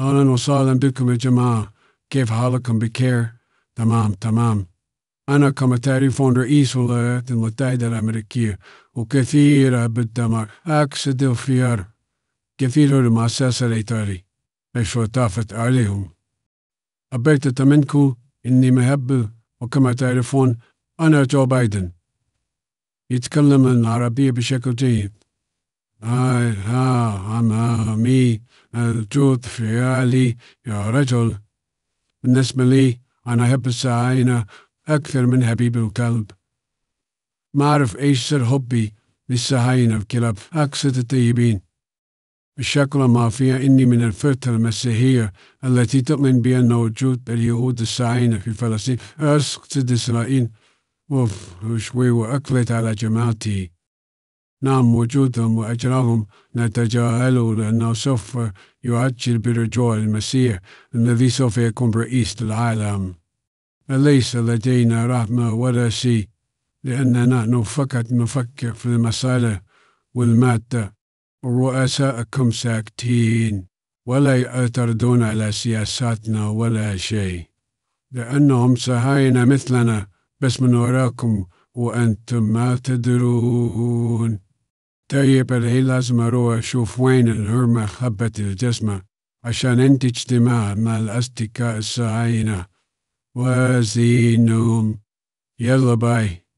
أهلا وسهلا بكم يا جماعة كيف حالكم بخير؟ تمام تمام أنا كما تعرفون رئيس ولايات المتحدة الأمريكية وكثيرة بالدمار عكس الخيار كثير المؤسسة الإيطالية ايش وطافت عليهم أبيت تمنكو إني مهب وكما تعرفون أنا جو بايدن يتكلم العربية بشكل جيد آه آه الجود فيالي يا رجل بالنسبة لي أنا أحب السعينة أكثر من حبيب الكلب ما أعرف إيش سر حبي للسعينة الكلاب أقصد الطيبين بشكل ما فيها إني من الفترة المسيحية التي تؤمن بأن وجود اليهود السعينة في فلسطين أسقط إسرائيل شوي وأكلت على جماعتي نعم وجودهم وأجرهم نتجاهله لأنه سوف يؤجل برجوع المسيح الذي سوف يكون رئيس العالم ليس لدينا رحمة ولا شيء لأننا فقط نفكر في المسألة والمادة ورؤساءكم ساكتين ولا يعترضون على سياساتنا ولا شيء لأنهم سهاينا مثلنا بس من وراكم وأنتم ما تدرون طيب هي لازم أروح أشوف وين الهرمة خبت الجسمة عشان أنت اجتماع مع الأصدقاء الصهاينة وزينهم يلا باي